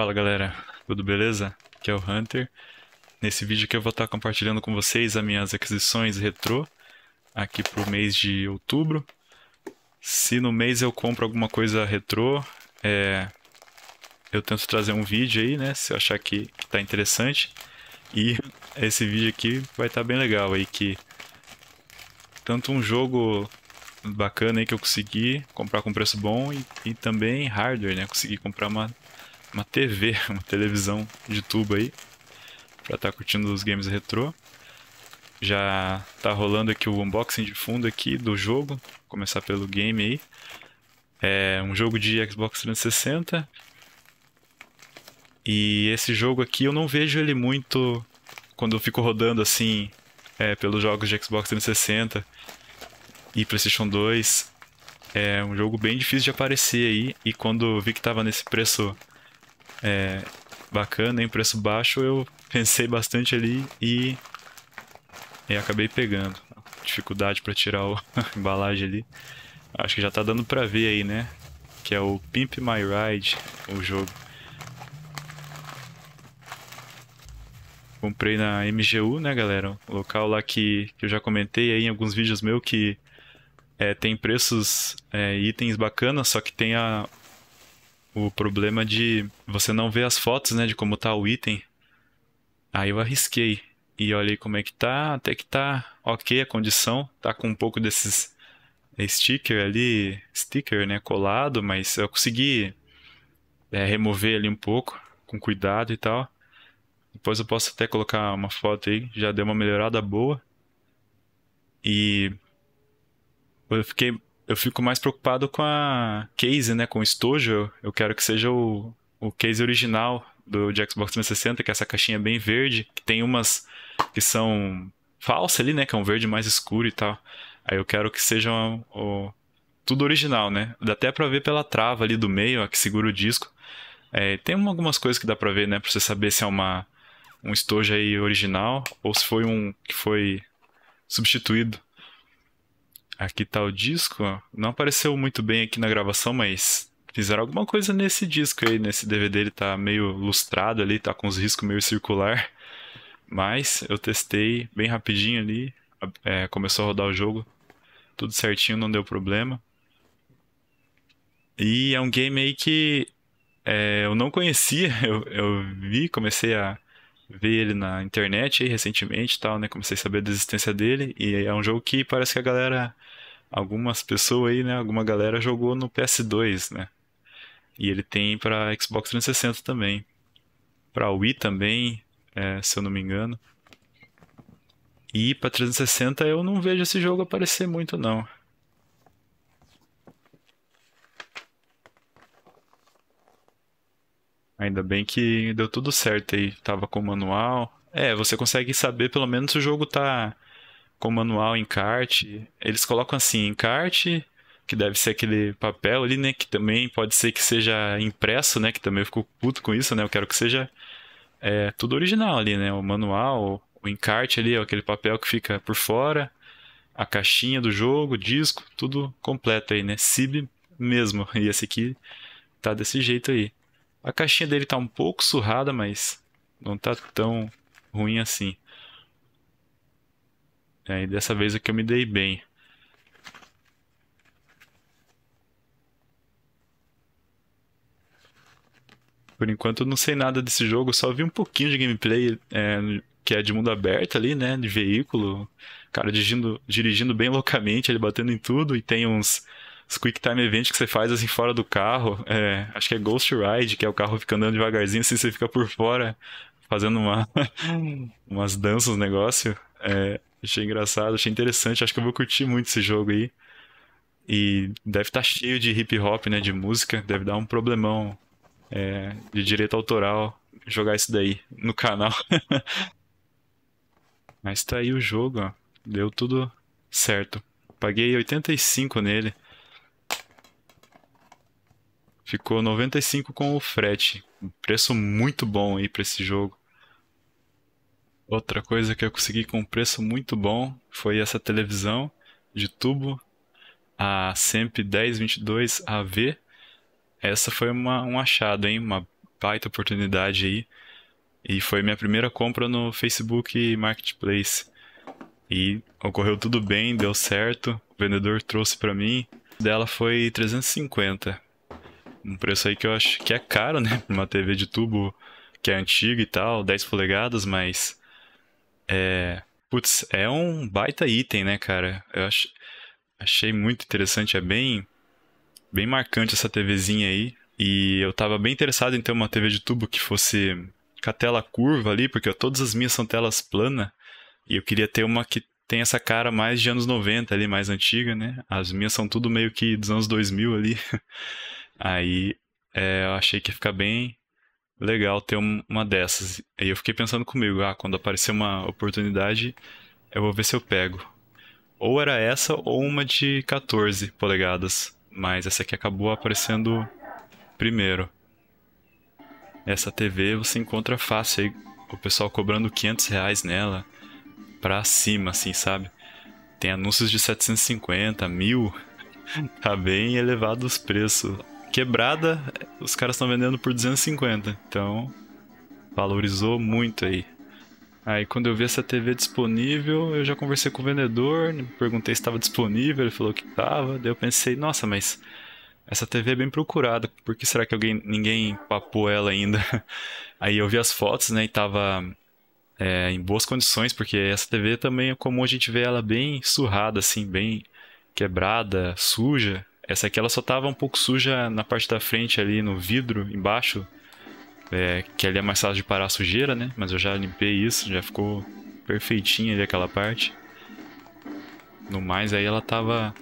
Fala galera, tudo beleza? Aqui é o Hunter. Nesse vídeo aqui eu vou estar compartilhando com vocês as minhas aquisições retrô aqui para o mês de outubro. Se no mês eu compro alguma coisa retrô, é... eu tento trazer um vídeo aí, né? Se eu achar que está interessante. E esse vídeo aqui vai estar tá bem legal aí que tanto um jogo bacana aí que eu consegui comprar com preço bom e, e também hardware, né? Consegui comprar uma uma TV, uma televisão de tubo aí, para estar tá curtindo os games retrô. Já tá rolando aqui o unboxing de fundo aqui do jogo, Vou começar pelo game aí. É um jogo de Xbox 360. E esse jogo aqui eu não vejo ele muito quando eu fico rodando assim é, pelos jogos de Xbox 360 e PlayStation 2. É um jogo bem difícil de aparecer aí. E quando vi que tava nesse preço é, bacana, em preço baixo, eu pensei bastante ali e, e acabei pegando. Dificuldade para tirar o, a embalagem ali. Acho que já tá dando para ver aí, né? Que é o Pimp My Ride, o jogo. Comprei na MGU, né, galera? O local lá que, que eu já comentei aí em alguns vídeos meus que é, tem preços, é, itens bacanas, só que tem a, o problema de você não ver as fotos, né, de como tá o item. Aí eu arrisquei e olhei como é que tá, até que tá OK a condição, tá com um pouco desses eh, sticker ali, sticker, né, colado, mas eu consegui é, remover ali um pouco com cuidado e tal. Depois eu posso até colocar uma foto aí, já deu uma melhorada boa. E eu fiquei eu fico mais preocupado com a case, né? Com o estojo. Eu quero que seja o, o case original do de Xbox 360, que é essa caixinha bem verde, que tem umas que são falsas ali, né? Que é um verde mais escuro e tal. Aí eu quero que seja o, o, tudo original, né? Dá até pra ver pela trava ali do meio, que segura o disco. É, tem algumas coisas que dá pra ver, né? Pra você saber se é uma, um estojo aí original ou se foi um que foi substituído aqui tá o disco. Não apareceu muito bem aqui na gravação, mas fizeram alguma coisa nesse disco aí, nesse DVD. Ele tá meio lustrado ali, tá com os riscos meio circular. Mas eu testei bem rapidinho ali. É, começou a rodar o jogo. Tudo certinho, não deu problema. E é um game aí que é, eu não conhecia, eu, eu vi, comecei a ver ele na internet aí recentemente tal, né? Comecei a saber da existência dele. E é um jogo que parece que a galera. Algumas pessoas aí, né? Alguma galera jogou no PS2, né? E ele tem para Xbox 360 também. Para Wii também, é, se eu não me engano. E para 360 eu não vejo esse jogo aparecer muito, não. Ainda bem que deu tudo certo aí, tava com o manual. É, você consegue saber pelo menos se o jogo tá com o manual em kart. Eles colocam assim, em kart, que deve ser aquele papel ali, né? Que também pode ser que seja impresso, né? Que também ficou puto com isso, né? Eu quero que seja é, tudo original ali, né? O manual, o encarte ali, ó, aquele papel que fica por fora, a caixinha do jogo, disco, tudo completo aí, né? CIB mesmo. E esse aqui tá desse jeito aí. A caixinha dele tá um pouco surrada, mas não tá tão ruim assim. Aí é, dessa vez é que eu me dei bem. Por enquanto eu não sei nada desse jogo, só vi um pouquinho de gameplay é, que é de mundo aberto ali, né? De veículo. Cara dirigindo, dirigindo bem loucamente, ele batendo em tudo e tem uns os Quick Time events que você faz assim fora do carro, é, acho que é Ghost Ride, que é o carro fica andando devagarzinho, assim você fica por fora fazendo uma, umas danças, negócio. É, achei engraçado, achei interessante, acho que eu vou curtir muito esse jogo aí. E deve estar tá cheio de hip hop, né, de música, deve dar um problemão é, de direito autoral jogar isso daí no canal. Mas tá aí o jogo, ó. Deu tudo certo. Paguei 85 nele. Ficou 95 com o frete. Um preço muito bom aí para esse jogo. Outra coisa que eu consegui com um preço muito bom foi essa televisão de tubo, a Semp 1022 AV. Essa foi uma, um achado, hein? Uma baita oportunidade aí. E foi minha primeira compra no Facebook Marketplace. E ocorreu tudo bem, deu certo. O vendedor trouxe para mim. O dela foi 350. Um preço aí que eu acho que é caro, né? Pra uma TV de tubo que é antiga e tal, 10 polegadas, mas. É. Putz, é um baita item, né, cara? Eu ach... achei muito interessante, é bem. Bem marcante essa TVzinha aí. E eu tava bem interessado em ter uma TV de tubo que fosse com a tela curva ali, porque todas as minhas são telas plana. E eu queria ter uma que tem essa cara mais de anos 90 ali, mais antiga, né? As minhas são tudo meio que dos anos 2000 ali. Aí é, eu achei que ia ficar bem legal ter uma dessas. Aí eu fiquei pensando comigo, ah, quando aparecer uma oportunidade, eu vou ver se eu pego. Ou era essa ou uma de 14 polegadas, mas essa aqui acabou aparecendo primeiro. Essa TV você encontra fácil aí, o pessoal cobrando 500 reais nela, pra cima assim, sabe? Tem anúncios de 750, mil, tá bem elevado os preços quebrada, os caras estão vendendo por 250. Então, valorizou muito aí. Aí quando eu vi essa TV disponível, eu já conversei com o vendedor, perguntei se estava disponível, ele falou que estava. Daí eu pensei, nossa, mas essa TV é bem procurada, por que será que alguém, ninguém papou ela ainda? Aí eu vi as fotos, né, e tava é, em boas condições, porque essa TV também é comum a gente ver ela bem surrada, assim, bem quebrada, suja. Essa aqui ela só tava um pouco suja na parte da frente ali, no vidro, embaixo. É, que ali é mais fácil de parar a sujeira, né? Mas eu já limpei isso, já ficou perfeitinha ali aquela parte. No mais, aí ela tava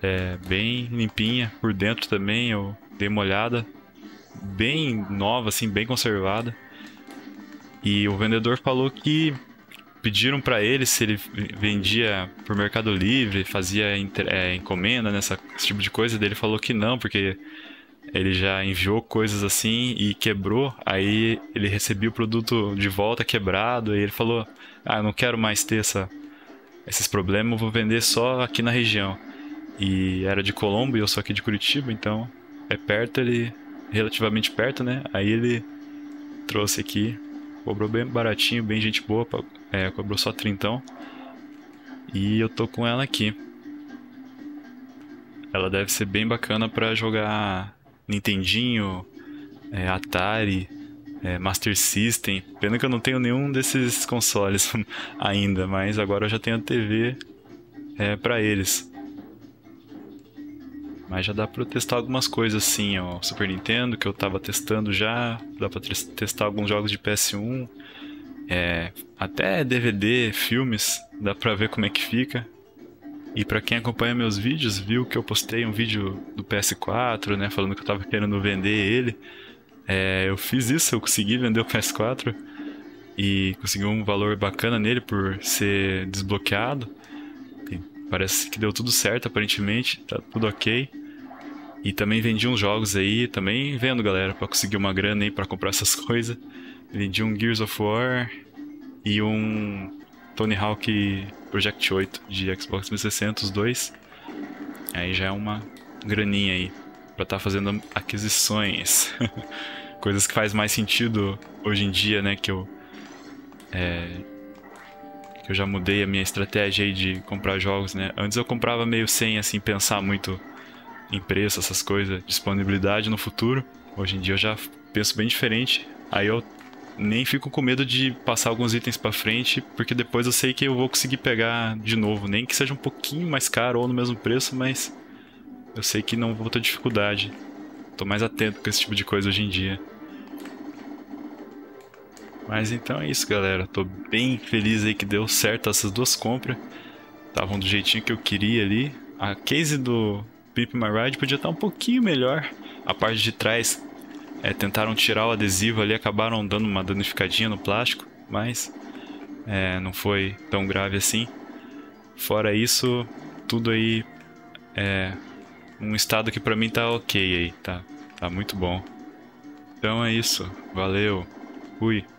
é, bem limpinha por dentro também, eu dei uma olhada. Bem nova, assim, bem conservada. E o vendedor falou que pediram para ele se ele vendia por Mercado Livre, fazia é, encomenda, nessa, esse tipo de coisa. Daí ele falou que não, porque ele já enviou coisas assim e quebrou. Aí ele recebia o produto de volta quebrado. E ele falou: Ah, não quero mais ter essa, esses problemas, vou vender só aqui na região. E era de Colombo e eu sou aqui de Curitiba, então é perto, ele relativamente perto, né? Aí ele trouxe aqui cobrou bem baratinho, bem gente boa, é, cobrou só trintão. E eu tô com ela aqui. Ela deve ser bem bacana para jogar Nintendinho, é, Atari, é, Master System. Pena que eu não tenho nenhum desses consoles ainda, mas agora eu já tenho a TV é, para eles. Mas já dá pra testar algumas coisas assim, ó. Super Nintendo, que eu tava testando já. Dá pra testar alguns jogos de PS1. É, até DVD, filmes, dá pra ver como é que fica. E para quem acompanha meus vídeos, viu que eu postei um vídeo do PS4, né? Falando que eu tava querendo vender ele. É, eu fiz isso, eu consegui vender o PS4 e consegui um valor bacana nele por ser desbloqueado. E parece que deu tudo certo, aparentemente, tá tudo ok. E também vendi uns jogos aí, também vendo, galera, para conseguir uma grana aí pra comprar essas coisas. Vendi um Gears of War e um Tony Hawk Project 8 de Xbox 360, os dois. Aí já é uma graninha aí para estar tá fazendo aquisições. Coisas que faz mais sentido hoje em dia, né? Que eu, é, que eu já mudei a minha estratégia aí de comprar jogos, né? Antes eu comprava meio sem, assim, pensar muito em preço, essas coisas, disponibilidade no futuro. Hoje em dia eu já penso bem diferente. Aí eu nem fico com medo de passar alguns itens para frente, porque depois eu sei que eu vou conseguir pegar de novo, nem que seja um pouquinho mais caro ou no mesmo preço, mas eu sei que não vou ter dificuldade. Tô mais atento com esse tipo de coisa hoje em dia. Mas então é isso, galera. Tô bem feliz aí que deu certo essas duas compras. Estavam do jeitinho que eu queria ali. A case do Pip My Ride podia estar um pouquinho melhor. A parte de trás é, tentaram tirar o adesivo ali, acabaram dando uma danificadinha no plástico, mas é, não foi tão grave assim. Fora isso, tudo aí é um estado que para mim tá ok aí, tá, tá muito bom. Então é isso, valeu, fui.